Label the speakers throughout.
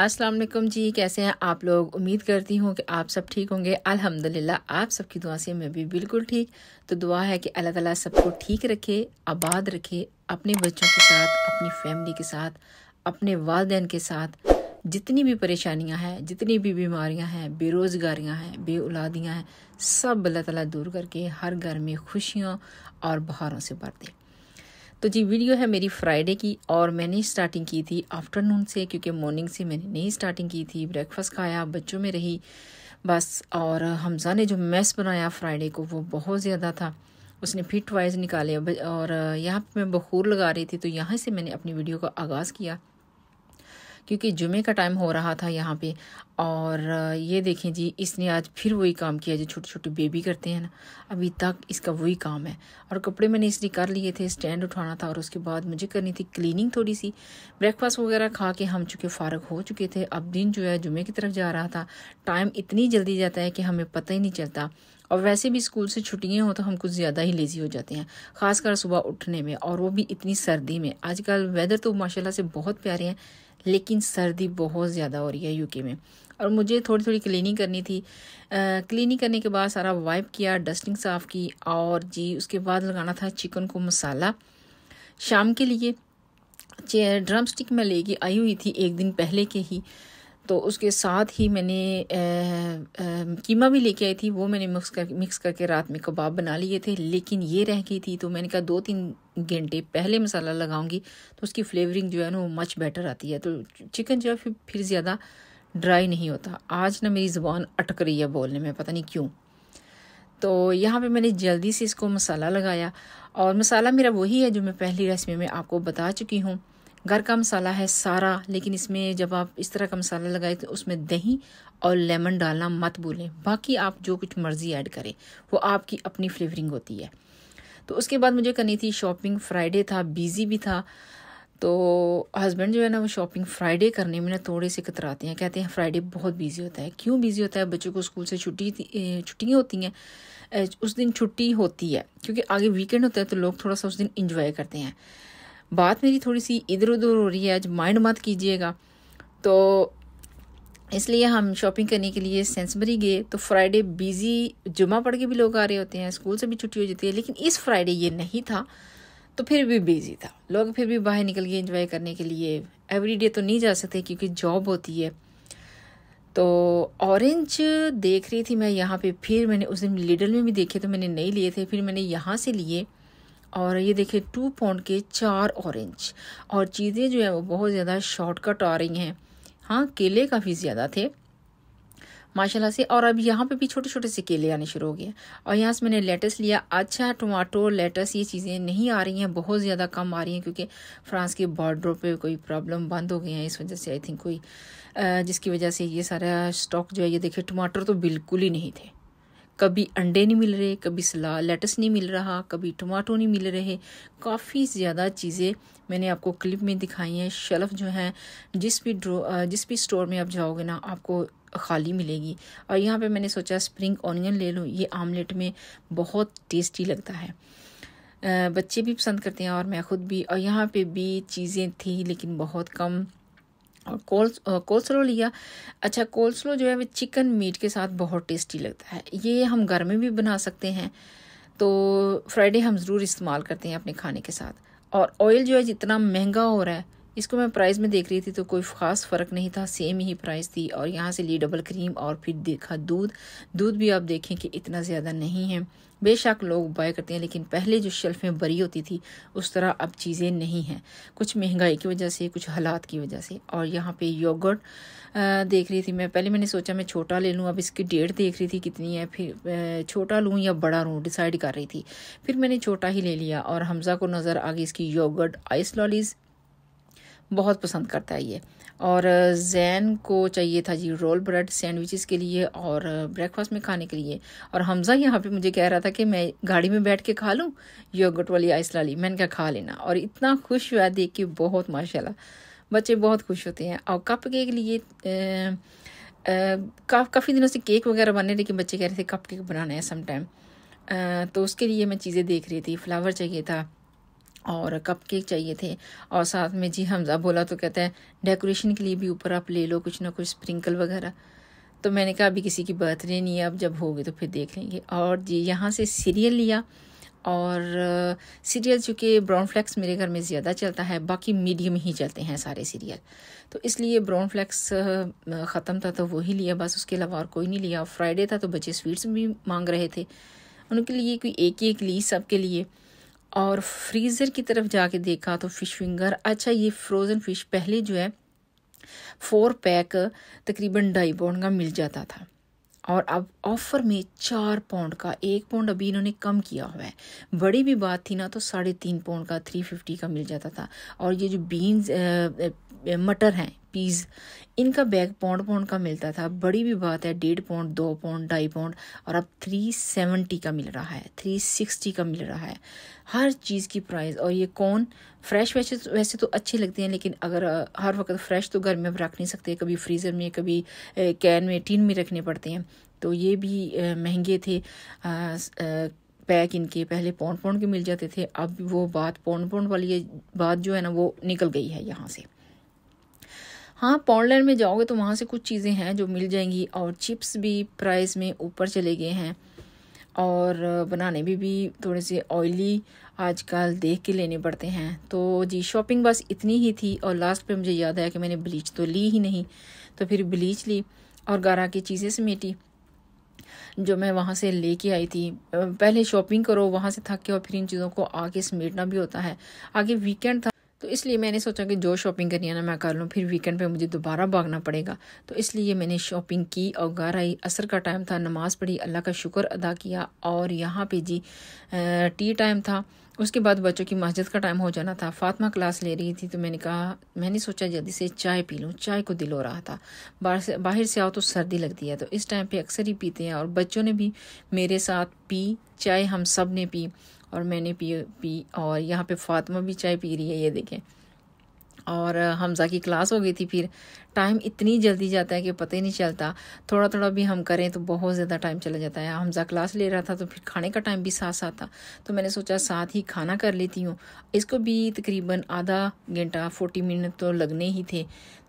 Speaker 1: अस्सलाम वालेकुम जी कैसे हैं आप लोग उम्मीद करती हूँ कि आप सब ठीक होंगे अल्हम्दुलिल्लाह आप सबकी दुआ से मैं भी बिल्कुल ठीक तो दुआ है कि अल्लाह ताला सबको ठीक रखे आबाद रखे अपने बच्चों के साथ अपनी फैमिली के साथ अपने वालदेन के साथ जितनी भी परेशानियाँ हैं जितनी भी बीमारियाँ हैं बेरोज़गारियाँ हैं बे उलादियाँ हैं सब अल्लाह ताला दूर करके हर घर में खुशियों और बहारों से भर दें तो जी वीडियो है मेरी फ्राइडे की और मैंने स्टार्टिंग की थी आफ्टरनून से क्योंकि मॉर्निंग से मैंने नहीं स्टार्टिंग की थी ब्रेकफास्ट खाया बच्चों में रही बस और हमजा ने जो मैस बनाया फ्राइडे को वो बहुत ज़्यादा था उसने फिट वाइज निकाले और यहाँ पर मैं बखूर लगा रही थी तो यहाँ से मैंने अपनी वीडियो का आगाज़ किया क्योंकि जुमे का टाइम हो रहा था यहाँ पे और ये देखें जी इसने आज फिर वही काम किया जो छोटे छोटे बेबी करते हैं ना अभी तक इसका वही काम है और कपड़े मैंने इसलिए कर लिए थे स्टैंड उठाना था और उसके बाद मुझे करनी थी क्लीनिंग थोड़ी सी ब्रेकफास्ट वगैरह खा के हम चुके फारग हो चुके थे अब दिन जो है जुमे की तरफ जा रहा था टाइम इतनी जल्दी जाता है कि हमें पता ही नहीं चलता और वैसे भी स्कूल से छुट्टियाँ हो तो हम कुछ ज़्यादा ही लेज़ी हो जाते हैं ख़ासकर सुबह उठने में और वो भी इतनी सर्दी में आजकल वेदर तो माशाल्लाह से बहुत प्यारे हैं लेकिन सर्दी बहुत ज़्यादा हो रही है यूके में और मुझे थोड़ी थोड़ी क्लीनिंग करनी थी क्लीनिंग करने के बाद सारा वाइप किया डस्टिंग साफ़ की और जी उसके बाद लगाना था चिकन को मसाला शाम के लिए ड्रम स्टिक मैं लेके आई हुई थी एक दिन पहले के ही तो उसके साथ ही मैंने कीमा भी लेके आई थी वो मैंने मिक्स कर मिक्स करके रात में कबाब बना लिए थे लेकिन ये रह गई थी तो मैंने कहा दो तीन घंटे पहले मसाला लगाऊंगी तो उसकी फ्लेवरिंग जो है ना वो मच बेटर आती है तो चिकन जो है फिर फिर ज़्यादा ड्राई नहीं होता आज ना मेरी ज़ुबान अटक रही है बोलने में पता नहीं क्यों तो यहाँ पे मैंने जल्दी से इसको मसाला लगाया और मसाला मेरा वही है जो मैं पहली रेसिपी में आपको बता चुकी हूँ घर का मसाला है सारा लेकिन इसमें जब आप इस तरह का मसाला लगाए तो उसमें दही और लेमन डालना मत भूलें बाकी आप जो कुछ मर्ज़ी ऐड करें वो आपकी अपनी फ्लेवरिंग होती है तो उसके बाद मुझे करनी थी शॉपिंग फ्राइडे था बिज़ी भी था तो हस्बैंड जो है ना वो शॉपिंग फ्राइडे करने में ना थोड़े से कतराते हैं कहते हैं फ्राइडे बहुत बिज़ी होता है क्यों बिज़ी होता है बच्चों को स्कूल से छुट्टी छुट्टियाँ होती हैं उस दिन छुट्टी होती है क्योंकि आगे वीकेंड होता है तो लोग थोड़ा सा उस दिन इंजॉय करते हैं बात मेरी थोड़ी सी इधर उधर हो रही है आज माइंड मत कीजिएगा तो इसलिए हम शॉपिंग करने के लिए सेंसबरी गए तो फ्राइडे बिज़ी जुमा पढ़ के भी लोग आ रहे होते हैं स्कूल से भी छुट्टी हो जाती है लेकिन इस फ्राइडे ये नहीं था तो फिर भी बिज़ी था लोग फिर भी बाहर निकल गए इंजॉय करने के लिए एवरी डे तो नहीं जा सकते क्योंकि जॉब होती है तो ऑरेंज देख रही थी मैं यहाँ पे फिर मैंने उस दिन लिडल में भी देखे तो मैंने नहीं लिए थे फिर मैंने यहाँ से लिए और ये देखिए टू पॉइंट के चार ऑरेंज और चीज़ें जो है वो बहुत ज़्यादा शॉर्टकट आ रही हैं हाँ केले काफ़ी ज़्यादा थे माशाल्लाह से और अब यहाँ पे भी छोटे छोटे से केले आने शुरू हो गए और यहाँ से मैंने लेटस लिया अच्छा टमाटो लेटस ये चीज़ें नहीं आ रही हैं बहुत ज़्यादा कम आ रही हैं क्योंकि फ्रांस के बॉर्डर पे कोई प्रॉब्लम बंद हो गई है इस वजह से आई थिंक कोई जिसकी वजह से ये सारा स्टॉक जो है ये देखिए टमाटर तो बिल्कुल ही नहीं थे कभी अंडे नहीं मिल रहे कभी सलाह लेटस नहीं मिल रहा कभी टमाटो नहीं मिल रहे काफ़ी ज़्यादा चीज़ें मैंने आपको क्लिप में दिखाई हैं शेल्फ़ जो हैं जिस भी ड्रो जिस भी स्टोर में आप जाओगे ना आपको खाली मिलेगी और यहाँ पे मैंने सोचा स्प्रिंग ऑनियन ले लूँ ये आमलेट में बहुत टेस्टी लगता है बच्चे भी पसंद करते हैं और मैं ख़ुद भी और यहाँ पे भी चीज़ें थी लेकिन बहुत कम और कोल्स कोल्सलो लिया अच्छा कोल्सलो जो है वो चिकन मीट के साथ बहुत टेस्टी लगता है ये हम घर में भी बना सकते हैं तो फ्राइडे हम ज़रूर इस्तेमाल करते हैं अपने खाने के साथ और ऑयल जो है जितना महंगा हो रहा है इसको मैं प्राइस में देख रही थी तो कोई ख़ास फ़र्क नहीं था सेम ही प्राइस थी और यहाँ से ली डबल क्रीम और फिर देखा दूध दूध भी आप देखें कि इतना ज़्यादा नहीं है बेशक लोग बाय करते हैं लेकिन पहले जो शेल्फ़ में बरी होती थी उस तरह अब चीज़ें नहीं हैं कुछ महंगाई की वजह से कुछ हालात की वजह से और यहाँ पे योगर्ट देख रही थी मैं पहले मैंने सोचा मैं छोटा ले लूँ अब इसकी डेट देख रही थी कितनी है फिर छोटा लूँ या बड़ा लूँ डिसाइड कर रही थी फिर मैंने छोटा ही ले लिया और हमज़ा को नज़र आ गई इसकी योगर्ट आइस लॉलीज़ बहुत पसंद करता है ये और जैन को चाहिए था जी रोल ब्रेड सैंडविचेस के लिए और ब्रेकफास्ट में खाने के लिए और हमज़ा यहाँ पे मुझे कह रहा था कि मैं गाड़ी में बैठ के खा लूँ योगट वाली आइस लाली मैंने कहा खा लेना और इतना खुश हुआ देख के बहुत माशाल्लाह बच्चे बहुत खुश होते हैं और कप केक लिए काफ़ी दिनों से केक वगैरह बने लेकिन बच्चे कह रहे थे कप केक बनाना है समटाइम तो उसके लिए मैं चीज़ें देख रही थी फ्लावर चाहिए था और कप केक चाहिए थे और साथ में जी हमज़ा बोला तो कहते हैं डेकोरेशन के लिए भी ऊपर आप ले लो कुछ ना कुछ स्प्रिंकल वगैरह तो मैंने कहा अभी किसी की बर्थडे नहीं है अब जब होगी तो फिर देख लेंगे और जी यहाँ से सीरियल लिया और सीरियल चूँकि ब्राउन फ्लैक्स मेरे घर में ज़्यादा चलता है बाकी मीडियम ही चलते हैं सारे सीरियल तो इसलिए ब्राउन फ्लैक्स ख़त्म था तो वही लिया बस उसके अलावा और कोई नहीं लिया फ्राइडे था तो बच्चे स्वीट्स भी मांग रहे थे उनके लिए कोई एक एक ली सब के लिए और फ्रीज़र की तरफ जाके देखा तो फ़िश फिंगर अच्छा ये फ्रोज़न फ़िश पहले जो है फोर पैक तकरीबन ढाई पाउंड का मिल जाता था और अब ऑफ़र में चार पाउंड का एक पाउंड अभी इन्होंने कम किया हुआ है बड़ी भी बात थी ना तो साढ़े तीन पाउंड का थ्री फिफ्टी का मिल जाता था और ये जो बीन्स मटर हैं पीज इनका बैग पौंड पौंड का मिलता था बड़ी भी बात है डेढ़ पौंड दो पौंड ढाई पौंड और अब थ्री सेवेंटी का मिल रहा है थ्री सिक्सटी का मिल रहा है हर चीज़ की प्राइस और ये कौन फ्रेश वैसे तो, वैसे तो अच्छे लगते हैं लेकिन अगर हर वक्त फ़्रेश तो घर में रख नहीं सकते कभी फ्रीज़र में कभी कैन में टीन में रखने पड़ते हैं तो ये भी महंगे थे पैक इनके पहले पौंड पौंड के मिल जाते थे अब वो बात पौंड पौंड वाली बात जो है ना वो निकल गई है यहाँ से हाँ पॉन्डलैंड में जाओगे तो वहाँ से कुछ चीज़ें हैं जो मिल जाएंगी और चिप्स भी प्राइस में ऊपर चले गए हैं और बनाने भी भी थोड़े से ऑयली आजकल देख के लेने पड़ते हैं तो जी शॉपिंग बस इतनी ही थी और लास्ट पे मुझे याद आया कि मैंने ब्लीच तो ली ही नहीं तो फिर ब्लीच ली और गारा की चीज़ें समेटी जो मैं वहाँ से लेके आई थी पहले शॉपिंग करो वहाँ से थक के और फिर इन चीज़ों को आगे समेटना भी होता है आगे वीकेंड था तो इसलिए मैंने सोचा कि जो शॉपिंग करनी है ना मैं कर लूँ फिर वीकेंड पे मुझे दोबारा भागना पड़ेगा तो इसलिए मैंने शॉपिंग की और घर आई असर का टाइम था नमाज़ पढ़ी अल्लाह का शुक्र अदा किया और यहाँ पे जी टी टाइम था उसके बाद बच्चों की मस्जिद का टाइम हो जाना था फातिमा क्लास ले रही थी तो मैंने कहा मैंने सोचा जल्दी से चाय पी लूँ चाय को दिल हो रहा था बाहर से बाहर से आओ तो सर्दी लगती है तो इस टाइम पे अक्सर ही पीते हैं और बच्चों ने भी मेरे साथ पी चाय हम सब ने पी और मैंने पी पी और यहाँ पे फातिमा भी चाय पी रही है ये देखें और हमज़ा की क्लास हो गई थी फिर टाइम इतनी जल्दी जाता है कि पता ही नहीं चलता थोड़ा थोड़ा भी हम करें तो बहुत ज़्यादा टाइम चला जाता है हमज़ा क्लास ले रहा था तो फिर खाने का टाइम भी साथ साथ था तो मैंने सोचा साथ ही खाना कर लेती हूँ इसको भी तकरीबन आधा घंटा फोर्टी मिनट तो लगने ही थे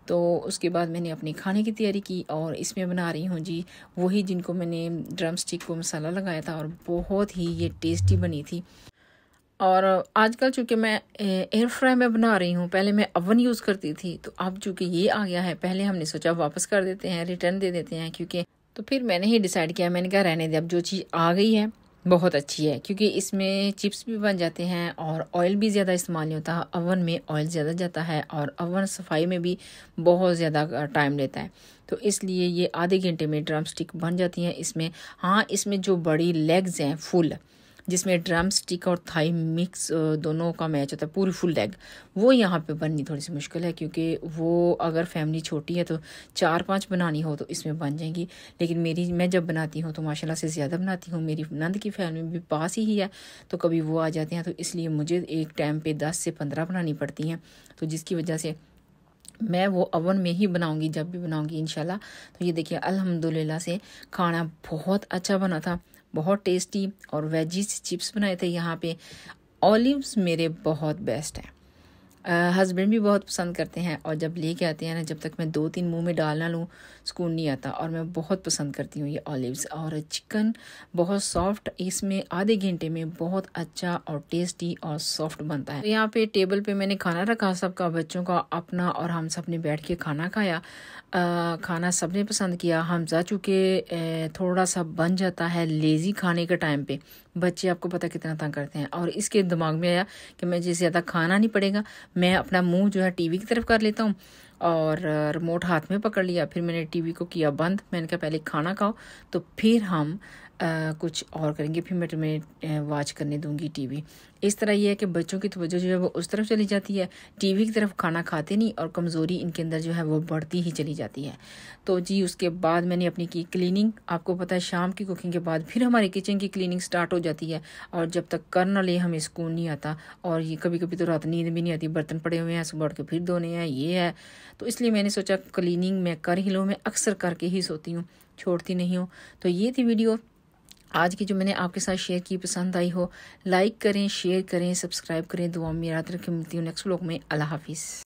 Speaker 1: तो उसके बाद मैंने अपने खाने की तैयारी की और इसमें बना रही हूँ जी वही जिनको मैंने ड्रम स्टिक को मसाला लगाया था और बहुत ही ये टेस्टी बनी थी और आजकल चूंकि मैं एयर फ्राई में बना रही हूँ पहले मैं अवन यूज़ करती थी तो अब चूंकि ये आ गया है पहले हमने सोचा वापस कर देते हैं रिटर्न दे देते हैं क्योंकि तो फिर मैंने ही डिसाइड किया मैंने कहा रहने दे अब जो चीज़ आ गई है बहुत अच्छी है क्योंकि इसमें चिप्स भी बन जाते हैं और ऑयल भी ज़्यादा इस्तेमाल नहीं होता अवन में ऑयल ज़्यादा जाता है और अवन सफाई में भी बहुत ज़्यादा टाइम लेता है तो इसलिए ये आधे घंटे में ड्रम स्टिक बन जाती हैं इसमें हाँ इसमें जो बड़ी लेग्स हैं फुल जिसमें ड्रम स्टिक और थाई मिक्स दोनों का मैच होता है पूरी फुल लेग वो यहाँ पे बननी थोड़ी सी मुश्किल है क्योंकि वो अगर फैमिली छोटी है तो चार पांच बनानी हो तो इसमें बन जाएंगी लेकिन मेरी मैं जब बनाती हूँ तो माशाल्लाह से ज़्यादा बनाती हूँ मेरी नंद की फैमिली भी पास ही है तो कभी वो आ जाते हैं तो इसलिए मुझे एक टाइम पर दस से पंद्रह बनानी पड़ती हैं तो जिसकी वजह से मैं वो अवन में ही बनाऊँगी जब भी बनाऊँगी इनशाला तो ये देखिए अल्हम्दुलिल्लाह से खाना बहुत अच्छा बना था बहुत टेस्टी और वेजीज चिप्स बनाए थे यहाँ पे ऑलिव्स मेरे बहुत बेस्ट हैं हस्बैंड भी बहुत पसंद करते हैं और जब ले के आते हैं ना जब तक मैं दो तीन मुंह में डाल लूँ सुकून नहीं आता और मैं बहुत पसंद करती हूँ ये ऑलिव्स और चिकन बहुत सॉफ्ट इसमें आधे घंटे में बहुत अच्छा और टेस्टी और सॉफ्ट बनता है तो यहाँ पे टेबल पे मैंने खाना रखा सबका बच्चों का अपना और हम सब ने बैठ के खाना खाया आ, खाना सब ने पसंद किया हम जा चुके थोड़ा सा बन जाता है लेज़ी खाने के टाइम पर बच्चे आपको पता कितना तंग करते हैं और इसके दिमाग में आया कि मैं जैसे ज़्यादा खाना नहीं पड़ेगा मैं अपना मुंह जो है टीवी की तरफ कर लेता हूँ और रिमोट हाथ में पकड़ लिया फिर मैंने टीवी को किया बंद मैंने कहा पहले खाना खाओ तो फिर हम आ, कुछ और करेंगे फिर मैं तुम्हें वॉच करने दूंगी टीवी इस तरह यह है कि बच्चों की तोज्जो जो है वो उस तरफ चली जाती है टीवी की तरफ खाना खाते नहीं और कमज़ोरी इनके अंदर जो है वो बढ़ती ही चली जाती है तो जी उसके बाद मैंने अपनी की क्लीनिंग आपको पता है शाम की कुकिंग के बाद फिर हमारे किचन की क्लीनिंग स्टार्ट हो जाती है और जब तक कर ना ले हमें सुकून नहीं आता और ये कभी कभी तो रात नींद भी नहीं आती बर्तन पड़े हुए हैं सुबह उठ के फिर धोने हैं ये है तो इसलिए मैंने सोचा क्लीनिंग मैं कर ही लूँ मैं अक्सर करके ही सोती हूँ छोड़ती नहीं हूँ तो ये थी वीडियो आज की जो मैंने आपके साथ शेयर की पसंद आई हो लाइक करें शेयर करें सब्सक्राइब करें दुआ में तरफ मिलती हूँ नेक्स्ट ब्लॉग में अल्लाह हाफिज़